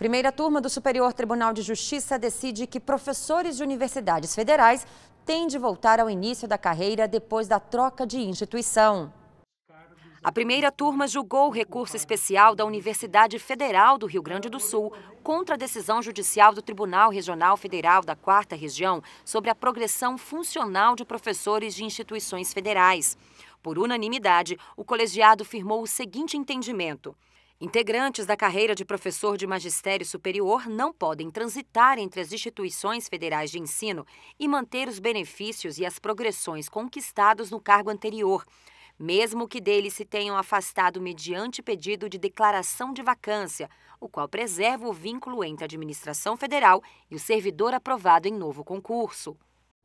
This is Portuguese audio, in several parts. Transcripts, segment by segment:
Primeira turma do Superior Tribunal de Justiça decide que professores de universidades federais têm de voltar ao início da carreira depois da troca de instituição. A primeira turma julgou o recurso especial da Universidade Federal do Rio Grande do Sul contra a decisão judicial do Tribunal Regional Federal da Quarta Região sobre a progressão funcional de professores de instituições federais. Por unanimidade, o colegiado firmou o seguinte entendimento: Integrantes da carreira de professor de magistério superior não podem transitar entre as instituições federais de ensino e manter os benefícios e as progressões conquistados no cargo anterior, mesmo que dele se tenham afastado mediante pedido de declaração de vacância, o qual preserva o vínculo entre a administração federal e o servidor aprovado em novo concurso.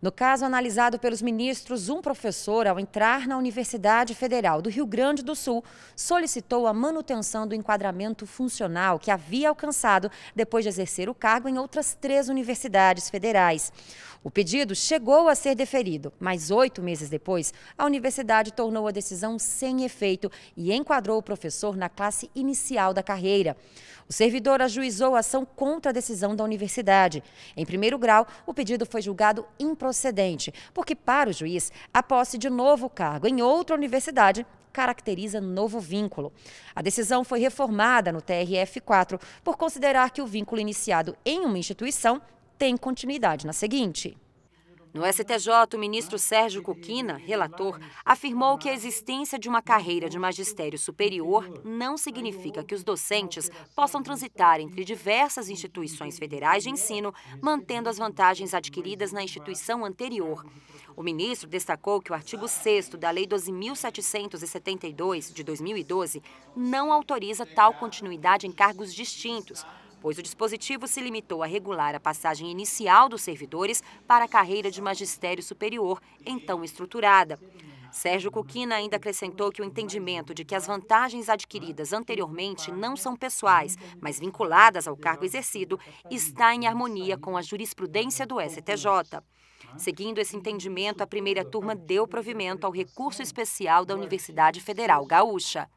No caso analisado pelos ministros, um professor, ao entrar na Universidade Federal do Rio Grande do Sul, solicitou a manutenção do enquadramento funcional que havia alcançado depois de exercer o cargo em outras três universidades federais. O pedido chegou a ser deferido, mas oito meses depois, a universidade tornou a decisão sem efeito e enquadrou o professor na classe inicial da carreira. O servidor ajuizou a ação contra a decisão da universidade. Em primeiro grau, o pedido foi julgado improcedente improcedente, porque para o juiz, a posse de novo cargo em outra universidade caracteriza novo vínculo. A decisão foi reformada no TRF4 por considerar que o vínculo iniciado em uma instituição tem continuidade na seguinte. No STJ, o ministro Sérgio Coquina, relator, afirmou que a existência de uma carreira de magistério superior não significa que os docentes possam transitar entre diversas instituições federais de ensino, mantendo as vantagens adquiridas na instituição anterior. O ministro destacou que o artigo 6 da Lei 12.772, de 2012, não autoriza tal continuidade em cargos distintos, pois o dispositivo se limitou a regular a passagem inicial dos servidores para a carreira de magistério superior, então estruturada. Sérgio Cuquina ainda acrescentou que o entendimento de que as vantagens adquiridas anteriormente não são pessoais, mas vinculadas ao cargo exercido, está em harmonia com a jurisprudência do STJ. Seguindo esse entendimento, a primeira turma deu provimento ao recurso especial da Universidade Federal Gaúcha.